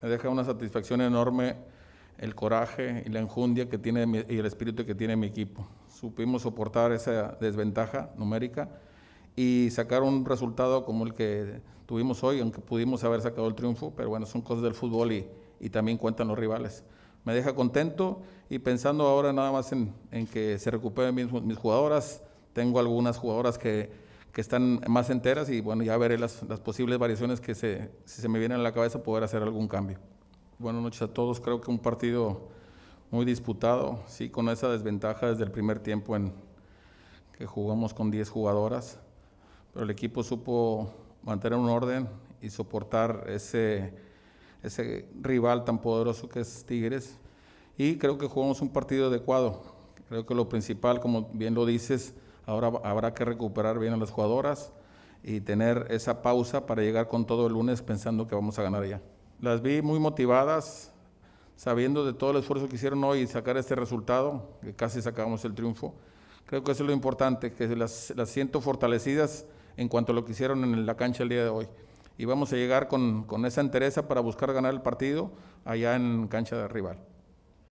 Me deja una satisfacción enorme el coraje y la enjundia que tiene y el espíritu que tiene mi equipo. Supimos soportar esa desventaja numérica y sacar un resultado como el que tuvimos hoy, aunque pudimos haber sacado el triunfo, pero bueno, son cosas del fútbol y, también cuentan los rivales. Me deja contento y pensando ahora nada más en, que se recuperen mis jugadoras. Tengo algunas jugadoras que están más enteras y bueno, ya veré las, posibles variaciones que se, si se me vienen a la cabeza poder hacer algún cambio. Buenas noches a todos, creo que un partido muy disputado, sí, con esa desventaja desde el primer tiempo en que jugamos con 10 jugadoras, pero el equipo supo mantener un orden y soportar ese, ese rival tan poderoso que es Tigres. Y creo que jugamos un partido adecuado. Creo que lo principal, como bien lo dices, Ahora habrá que recuperar bien a las jugadoras y tener esa pausa para llegar con todo el lunes pensando que vamos a ganar ya. Las vi muy motivadas, sabiendo de todo el esfuerzo que hicieron hoy y sacar este resultado, que casi sacamos el triunfo. Creo que eso es lo importante, que las, siento fortalecidas en cuanto a lo que hicieron en la cancha el día de hoy. Y vamos a llegar con, con esa entereza para buscar ganar el partido allá en cancha de rival.